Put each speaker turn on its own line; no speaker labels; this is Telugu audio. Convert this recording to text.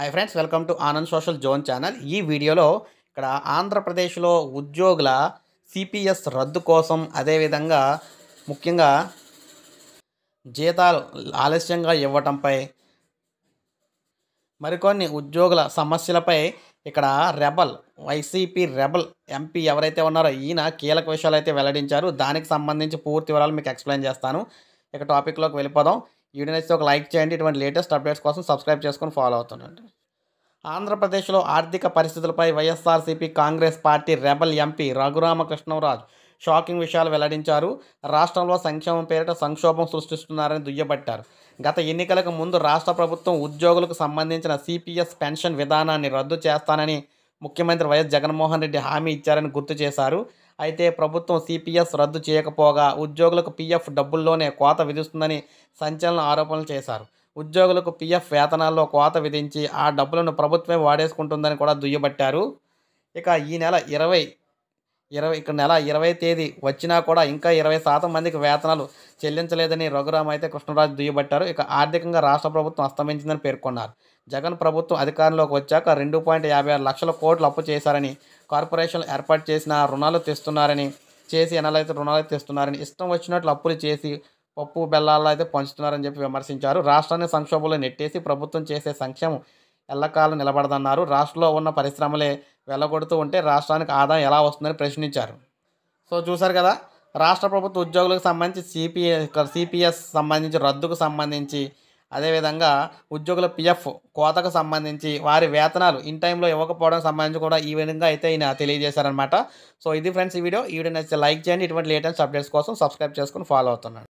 hi friends welcome to Anand social zone channel ఈ వీడియోలో ఇక్కడ ఆంధ్రప్రదేశ్లో ఉద్యోగుల సిపిఎస్ రద్దు కోసం అదేవిధంగా ముఖ్యంగా జీతాలు ఆలస్యంగా ఇవ్వటంపై మరికొన్ని ఉద్యోగుల సమస్యలపై ఇక్కడ రెబల్ వైసీపీ రెబల్ ఎంపీ ఎవరైతే ఉన్నారో ఈయన కీలక విషయాలు అయితే వెల్లడించారు దానికి సంబంధించి పూర్తి వివరాలు మీకు ఎక్స్ప్లెయిన్ చేస్తాను ఇక టాపిక్లోకి వెళ్ళిపోదాం వీడియో నచ్చితే ఒక లైక్ చేయండి ఇటువంటి లేటెస్ట్ అప్డేట్స్ కోసం సబ్స్క్రైబ్ చేసుకొని ఫాలో అవుతుండండి ఆంధ్రప్రదేశ్లో ఆర్థిక పరిస్థితులపై YSRCP Congress party rebel MP Raghuramakrishnaraju shocking విషయాలు వెల్లడించారు రాష్ట్రంలో సంక్షేమం పేరిట సంక్షోభం సృష్టిస్తున్నారని దుయ్యబట్టారు గత ఎన్నికలకు ముందు రాష్ట్ర ప్రభుత్వం ఉద్యోగులకు సంబంధించిన సిపిఎస్ పెన్షన్ విధానాన్ని రద్దు చేస్తానని ముఖ్యమంత్రి వైఎస్ జగన్మోహన్ రెడ్డి హామీ ఇచ్చారని గుర్తు చేశారు అయితే ప్రభుత్వం సిపిఎస్ రద్దు చేయకపోగా ఉద్యోగులకు పీఎఫ్ డబ్బుల్లోనే కోత విధిస్తుందని సంచలన ఆరోపణలు చేశారు ఉద్యోగులకు పీఎఫ్ వేతనాల్లో కోత విధించి ఆ డబ్బులను ప్రభుత్వమే వాడేసుకుంటుందని కూడా దుయ్యబట్టారు ఇక ఈ నెల ఇరవై ఇరవై ఇక్కడ నెల ఇరవై తేదీ వచ్చినా కూడా ఇంకా ఇరవై శాతం మందికి వేతనాలు చెల్లించలేదని రఘురామ అయితే కృష్ణరాజు దుయ్యబట్టారు ఇక ఆర్థికంగా రాష్ట్ర ప్రభుత్వం అస్తమించిందని పేర్కొన్నారు జగన్ ప్రభుత్వం అధికారంలోకి వచ్చాక రెండు పాయింట్ యాభై ఆరు లక్షల కోట్లు అప్పు చేశారని కార్పొరేషన్లు ఏర్పాటు చేసిన రుణాలు తెస్తున్నారని చేసి ఎనలైతే రుణాలు తెస్తున్నారని ఇష్టం వచ్చినట్లు అప్పులు చేసి పప్పు బెల్లాల్లో అయితే పంచుతున్నారని చెప్పి విమర్శించారు రాష్ట్రాన్ని సంక్షోభంలో నెట్టేసి ప్రభుత్వం చేసే సంక్షేమం ఎల్లకాలం నిలబడదన్నారు రాష్ట్రంలో ఉన్న పరిశ్రమలే వెళ్ళగొడుతూ ఉంటే రాష్ట్రానికి ఆదాయం ఎలా వస్తుందని ప్రశ్నించారు సో చూశారు కదా రాష్ట్ర ప్రభుత్వ ఉద్యోగులకు సంబంధించి సిపిఎస్ సిపిఎస్ సంబంధించి రద్దుకు సంబంధించి అదేవిధంగా ఉద్యోగుల పిఎఫ్ కోతకు సంబంధించి వారి వేతనాలు ఇన్ టైంలో ఇవ్వకపోవడం సంబంధించి కూడా ఈ విధంగా అయితే ఈయన తెలియజేశారనమాట సో ఇది ఫ్రెండ్స్ ఈ వీడియో ఈ వీడియో నచ్చితే లైక్ చేయండి ఇటువంటి లేటెస్ట్ అప్డేట్స్ కోసం సబ్స్క్రైబ్ చేసుకుని ఫాలో అవుతున్నాను